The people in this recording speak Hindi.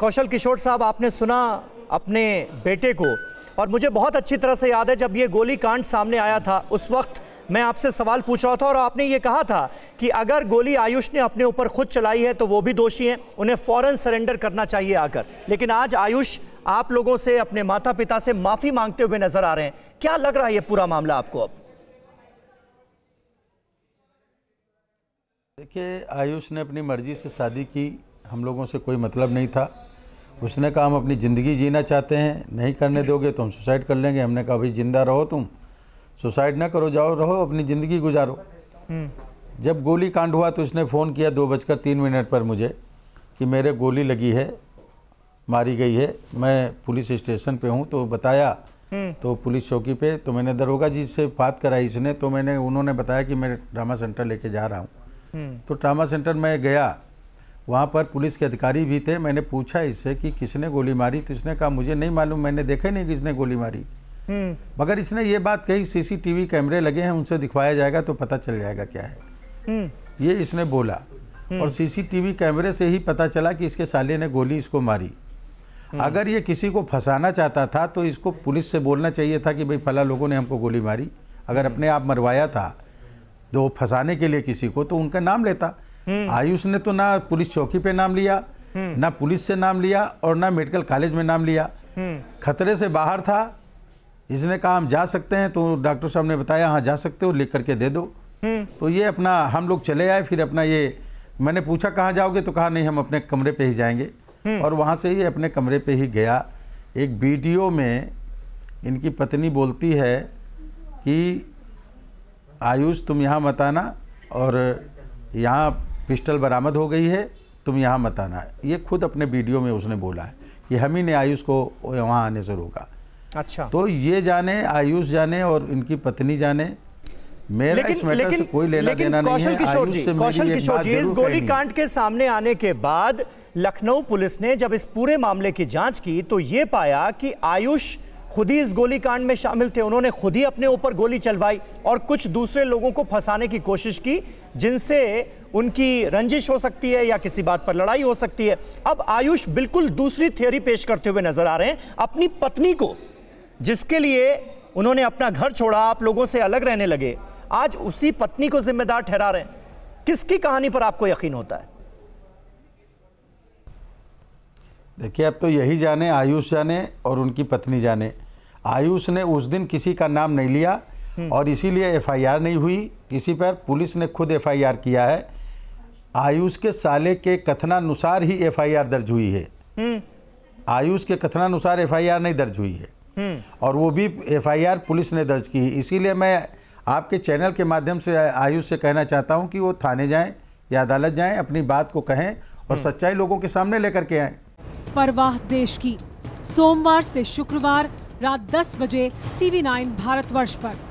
कौशल किशोर साहब आपने सुना अपने बेटे को और मुझे बहुत अच्छी तरह से याद है जब ये गोली कांड सामने आया था उस वक्त मैं आपसे सवाल पूछ रहा था और आपने ये कहा था कि अगर गोली आयुष ने अपने ऊपर खुद चलाई है तो वो भी दोषी हैं उन्हें फ़ौरन सरेंडर करना चाहिए आकर लेकिन आज आयुष आप लोगों से अपने माता पिता से माफ़ी मांगते हुए नज़र आ रहे हैं क्या लग रहा है ये पूरा मामला आपको अब देखिए आयुष ने अपनी मर्जी से शादी की हम लोगों से कोई मतलब नहीं था उसने कहा हम अपनी ज़िंदगी जीना चाहते हैं नहीं करने दोगे तो हम सुसाइड कर लेंगे हमने कहा भाई ज़िंदा रहो तुम सुसाइड ना करो जाओ रहो अपनी ज़िंदगी गुजारो हम्म। जब गोली कांड हुआ तो उसने फ़ोन किया दो बजकर तीन मिनट पर मुझे कि मेरे गोली लगी है मारी गई है मैं पुलिस स्टेशन पे हूँ तो बताया हम्म। तो पुलिस चौकी पे तो मैंने दरोगा जी से बात कराई इसने तो मैंने उन्होंने बताया कि मैं ट्रामा सेंटर लेके जा रहा हूँ हम्म। तो ट्रामा सेंटर में गया वहाँ पर पुलिस के अधिकारी भी थे मैंने पूछा इससे कि किसने गोली मारी तो इसने कहा मुझे नहीं मालूम मैंने देखा नहीं किसने गोली मारी हम्म। मगर इसने ये बात कही सीसीटीवी कैमरे लगे हैं उनसे दिखवाया जाएगा तो पता चल जाएगा क्या है हम्म। ये इसने बोला हम्म। और सीसीटीवी कैमरे से ही पता चला कि इसके साले ने गोली इसको मारी अगर ये किसी को फंसाना चाहता था तो इसको पुलिस से बोलना चाहिए था कि भाई फला लोगों ने हमको गोली मारी अगर अपने आप मरवाया था तो फंसाने के लिए किसी को तो उनका नाम लेता हम्म। आयुष ने तो ना पुलिस चौकी पे नाम लिया हम्म। ना पुलिस से नाम लिया और ना मेडिकल कॉलेज में नाम लिया हम्म। खतरे से बाहर था इसने कहा हम जा सकते हैं तो डॉक्टर साहब ने बताया हाँ जा सकते हो लिख करके दे दो तो ये अपना हम लोग चले आए फिर अपना ये मैंने पूछा कहाँ जाओगे तो कहा नहीं हम अपने कमरे पे ही जाएंगे और वहाँ से ही अपने कमरे पे ही गया एक वीडियो में इनकी पत्नी बोलती है कि आयुष तुम यहाँ मत आना और यहाँ पिस्टल बरामद हो गई है तुम यहाँ मत आना ये खुद अपने वीडियो में उसने बोला है कि हम ही ने आयुष को वहाँ आने से रोका अच्छा तो ये जाने आयुष जाने और इनकी पत्नी जाने मेरा लेकिन, इस मैटर से कोई लेना लेकिन देना कौशल किशोर जी कौशल किशोर जी इस गोलीकांड के सामने आने के बाद लखनऊ पुलिस ने जब इस पूरे मामले की जांच की तो ये पाया कि आयुष खुद ही इस गोली कांड में शामिल थे उन्होंने खुद ही अपने ऊपर गोली चलवाई और कुछ दूसरे लोगों को फंसाने की कोशिश की जिनसे उनकी रंजिश हो सकती है या किसी बात पर लड़ाई हो सकती है अब आयुष बिल्कुल दूसरी थियोरी पेश करते हुए नजर आ रहे हैं अपनी पत्नी को जिसके लिए उन्होंने अपना घर छोड़ा आप लोगों से अलग रहने लगे आज उसी पत्नी को जिम्मेदार ठहरा रहे हैं किसकी कहानी पर आपको यकीन होता है देखिए अब तो यही जाने आयुष जाने और उनकी पत्नी जाने आयुष ने उस दिन किसी का नाम नहीं लिया हम्म। और इसीलिए एफआईआर नहीं हुई इसी पर पुलिस ने खुद एफआईआर किया है आयुष के साले के कथनानुसार ही एफआईआर दर्ज हुई है हम्म। आयुष के कथनानुसार एफआईआर नहीं दर्ज हुई है हम्म। और वो भी एफआईआर पुलिस ने दर्ज की इसीलिए मैं आपके चैनल के माध्यम से आयुष से कहना चाहता हूँ कि वो थाने जाएँ या अदालत जाएँ अपनी बात को कहें और सच्चाई लोगों के सामने लेकर के आए परवाह देश की सोमवार से शुक्रवार रात 10 बजे टीवी 9 भारतवर्ष पर